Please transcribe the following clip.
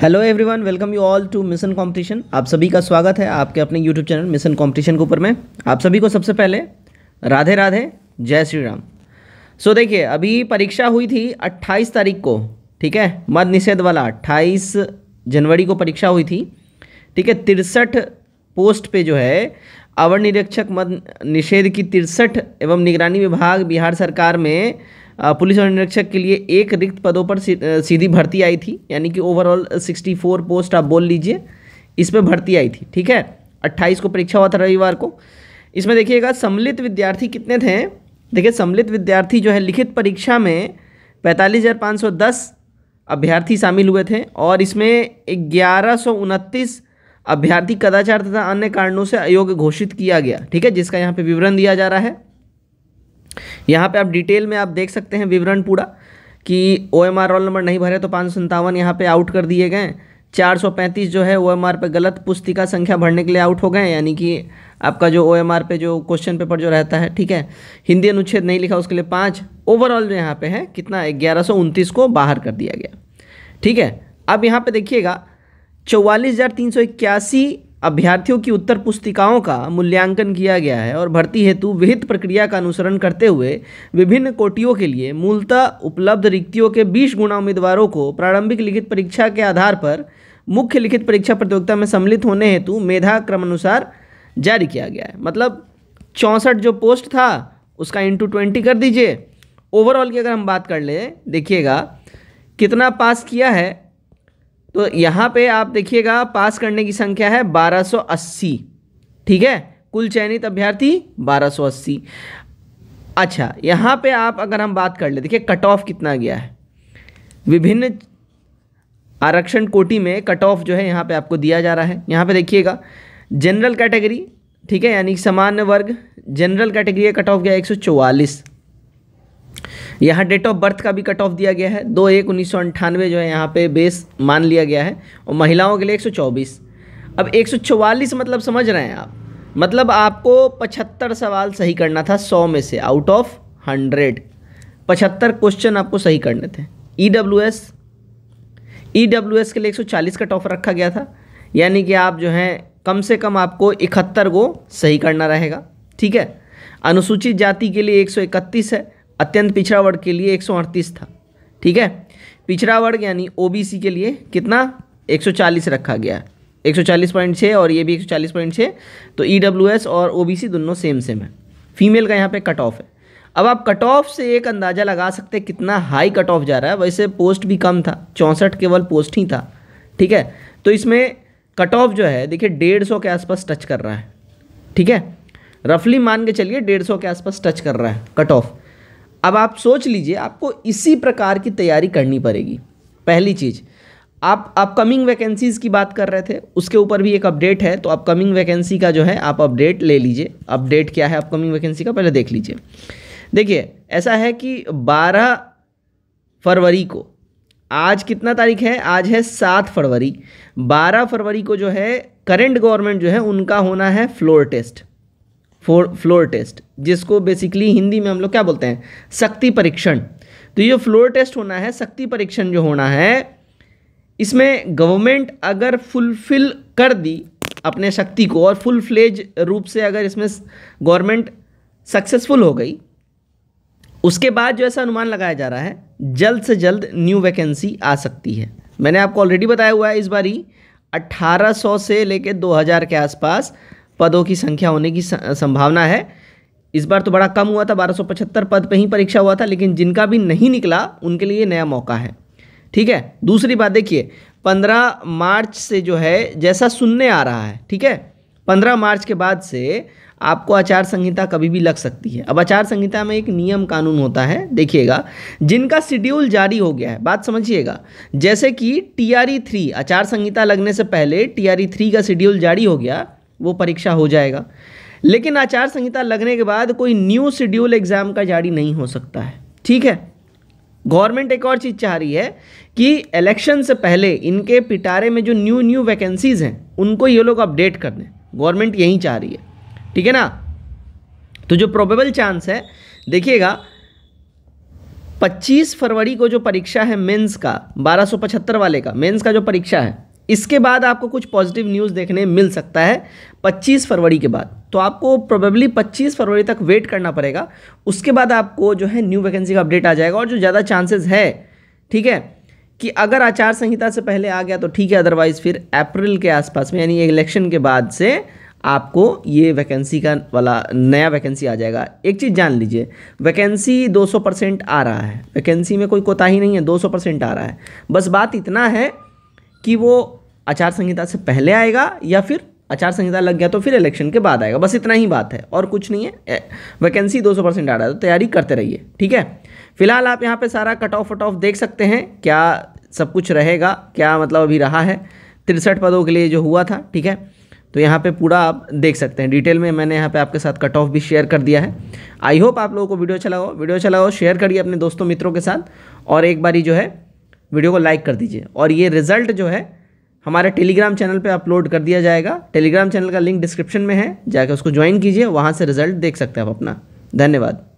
hello everyone welcome you all to mission competition आप सभी का स्वागत है आपके अपने यूट्यूब चैनल मिशन कंपटीशन के ऊपर में आप सभी को सबसे पहले राधे राधे जय श्री राम सो so, देखिए अभी परीक्षा हुई थी 28 तारीख को ठीक है मद निषेध वाला 28 जनवरी को परीक्षा हुई थी ठीक है तिरसठ पोस्ट पे जो है अवर निरीक्षक मद निषेध की तिरसठ एवं निगरानी विभाग बिहार सरकार में पुलिस और निरीक्षक के लिए एक रिक्त पदों पर सीधी भर्ती आई थी यानी कि ओवरऑल सिक्सटी फोर पोस्ट आप बोल लीजिए इसमें भर्ती आई थी ठीक है अट्ठाईस को परीक्षा हुआ था रविवार को इसमें देखिएगा सम्मिलित विद्यार्थी कितने थे देखिए सम्मिलित विद्यार्थी जो है लिखित परीक्षा में पैंतालीस हज़ार पाँच सौ दस अभ्यर्थी शामिल हुए थे और इसमें ग्यारह सौ उनतीस अभ्यर्थी कदाचार तथा अन्य कारणों से अयोग्य घोषित किया गया ठीक है जिसका यहाँ पे विवरण दिया जा रहा है यहाँ पे आप डिटेल में आप देख सकते हैं विवरण पूरा कि O M R roll number नहीं भरे तो पाँच सौ सत्तावन यहाँ पर आउट कर दिए गए चार सौ पैंतीस जो है ओ एम आर पे गलत पुस्तिका संख्या भरने के लिए आउट हो गए यानी कि आपका जो ओ एम आर पे जो क्वेश्चन पेपर जो रहता है ठीक है हिंदी अनुच्छेद नहीं लिखा उसके लिए पाँच ओवरऑल जो यहाँ पे है कितना ग्यारह सौ उनतीस को बाहर कर दिया गया ठीक है अब यहाँ पे देखिएगा चौवालीस हज़ार तीन सौ इक्यासी अभ्यर्थियों की उत्तर पुस्तिकाओं का मूल्यांकन किया गया है और भर्ती हेतु विहित प्रक्रिया का अनुसरण करते हुए विभिन्न कोटियों के लिए मूलतः उपलब्ध रिक्तियों के 20 गुणा उम्मीदवारों को प्रारंभिक लिखित परीक्षा के आधार पर मुख्य लिखित परीक्षा प्रतियोगिता में सम्मिलित होने हेतु मेधा क्रमानुसार जारी किया गया है मतलब चौंसठ जो पोस्ट था उसका इंटू ट्वेंटी कर दीजिए ओवरऑल की अगर हम बात कर ले देखिएगा कितना पास किया है तो यहाँ पे आप देखिएगा पास करने की संख्या है 1280 ठीक है कुल चयनित अभ्यर्थी 1280 अच्छा यहाँ पे आप अगर हम बात कर ले देखिए कट ऑफ कितना गया है विभिन्न आरक्षण कोटि में कट ऑफ जो है यहाँ पे आपको दिया जा रहा है यहाँ पे देखिएगा जनरल कैटेगरी ठीक है यानी सामान्य वर्ग जनरल कैटेगरी का कट ऑफ गया एक यहाँ डेट ऑफ बर्थ का भी कट ऑफ दिया गया है दो एक उन्नीस सौ अंठानवे जो है यहाँ पे बेस मान लिया गया है और महिलाओं के लिए एक सौ चौबीस अब एक सौ चौवालीस मतलब समझ रहे हैं आप मतलब आपको पचहत्तर सवाल सही करना था सौ में से आउट ऑफ हंड्रेड पचहत्तर क्वेश्चन आपको सही करने थे E W S E W S के लिए एक सौ चालीस कट ऑफ रखा गया था यानी कि आप जो हैं कम से कम आपको इकहत्तर को सही करना रहेगा ठीक है अनुसूचित जाति के लिए एक सौ इकतीस है अत्यंत पिछड़ा वर्ग के लिए 138 था ठीक है पिछड़ा वर्ग यानी ओबीसी के लिए कितना 140 रखा गया है एक सौ चालीस पॉइंट छः और ये भी एक सौ चालीस पॉइंट छः तो ई डब्ल्यू एस और ओ बी सी दोनों सेम सेम है फीमेल का यहाँ पे कट ऑफ है अब आप कट ऑफ से एक अंदाज़ा लगा सकते हैं कितना हाई कट ऑफ जा रहा है वैसे पोस्ट भी कम था चौंसठ केवल पोस्ट ही था ठीक है तो इसमें कट ऑफ जो है देखिए डेढ़ सौ के आसपास टच कर रहा है ठीक है रफली मान के चलिए डेढ़ सौ के आसपास टच कर रहा है कट ऑफ अब आप सोच लीजिए आपको इसी प्रकार की तैयारी करनी पड़ेगी पहली चीज़ आप अपकमिंग वैकेंसीज़ की बात कर रहे थे उसके ऊपर भी एक अपडेट है तो अपकमिंग वैकेंसी का जो है आप अपडेट ले लीजिए अपडेट क्या है अपकमिंग वैकेंसी का पहले देख लीजिए देखिए ऐसा है कि 12 फरवरी को आज कितना तारीख है आज है सात फरवरी बारह फरवरी को जो है करंट गवर्नमेंट जो है उनका होना है floor test for floor test जिसको बेसिकली हिंदी में हम लोग क्या बोलते हैं शक्ति परीक्षण तो ये फ्लोर टेस्ट होना है शक्ति परीक्षण जो होना है इसमें गवर्नमेंट अगर फुलफिल कर दी अपने शक्ति को और फुल फ्लेज रूप से अगर इसमें गवर्नमेंट सक्सेसफुल हो गई उसके बाद जो ऐसा अनुमान लगाया जा रहा है जल्द से जल्द न्यू वैकेंसी आ सकती है मैंने आपको ऑलरेडी बताया हुआ है इस बारी 1800 से लेकर 2000 के आसपास पदों की संख्या होने की संभावना है इस बार तो बड़ा कम हुआ था बारह पद पर ही परीक्षा हुआ था लेकिन जिनका भी नहीं निकला उनके लिए नया मौका है ठीक है दूसरी बात देखिए 15 मार्च से जो है जैसा सुनने आ रहा है ठीक है 15 मार्च के बाद से आपको आचार संहिता कभी भी लग सकती है अब आचार संहिता में एक नियम कानून होता है देखिएगा जिनका शेड्यूल जारी हो गया है बात समझिएगा जैसे कि टी आर ई थ्री आचार संहिता लगने से पहले टी आर ई थ्री का शेड्यूल जारी हो गया वो परीक्षा हो जाएगा लेकिन आचार संहिता लगने के बाद कोई न्यू शेड्यूल एग्ज़ाम का जारी नहीं हो सकता है ठीक है गवर्नमेंट एक और चीज़ चाह रही है कि इलेक्शन से पहले इनके पिटारे में जो न्यू न्यू वैकेंसीज़ हैं उनको ये लोग अपडेट कर दें गवर्नमेंट यही चाह रही है ठीक है ना तो जो प्रोबेबल चांस है देखिएगा 25 फरवरी को जो परीक्षा है मेंस का 1275 वाले का मेंस का जो परीक्षा है इसके बाद आपको कुछ पॉजिटिव न्यूज़ देखने मिल सकता है 25 फरवरी के बाद तो आपको प्रोबेबली 25 फरवरी तक वेट करना पड़ेगा उसके बाद आपको जो है न्यू वैकेंसी का अपडेट आ जाएगा और जो ज़्यादा चांसेस है ठीक है कि अगर आचार संहिता से पहले आ गया तो ठीक है अदरवाइज़ फिर अप्रैल के आसपास में यानी इलेक्शन के बाद से आपको ये वैकेंसी का वाला नया वैकेंसी आ जाएगा एक चीज़ जान लीजिए वैकेंसी 200 परसेंट आ रहा है वैकेंसी में कोई कोताही नहीं है 200 परसेंट आ रहा है बस बात इतना है कि वो आचार संहिता से पहले आएगा या फिर आचार संहिता लग गया तो फिर इलेक्शन के बाद आएगा बस इतना ही बात है और कुछ नहीं है वैकेंसी 200 परसेंट आ रहा है तो तैयारी करते रहिए ठीक है फिलहाल आप यहाँ पे सारा कट ऑफ वट ऑफ देख सकते हैं क्या सब कुछ रहेगा क्या मतलब अभी रहा है तिरसठ पदों के लिए जो हुआ था ठीक है तो यहाँ पे पूरा आप देख सकते हैं डिटेल में मैंने यहाँ पे आपके साथ कट ऑफ भी शेयर कर दिया है आई होप आप लोगों को वीडियो चलाओ वीडियो चलाओ शेयर करिए अपने दोस्तों मित्रों के साथ और एक बारी जो है वीडियो को लाइक कर दीजिए और ये रिजल्ट जो है हमारे टेलीग्राम चैनल पे अपलोड कर दिया जाएगा टेलीग्राम चैनल का लिंक डिस्क्रिप्शन में है जाकर उसको ज्वाइन कीजिए वहाँ से रिजल्ट देख सकते हैं आप अपना धन्यवाद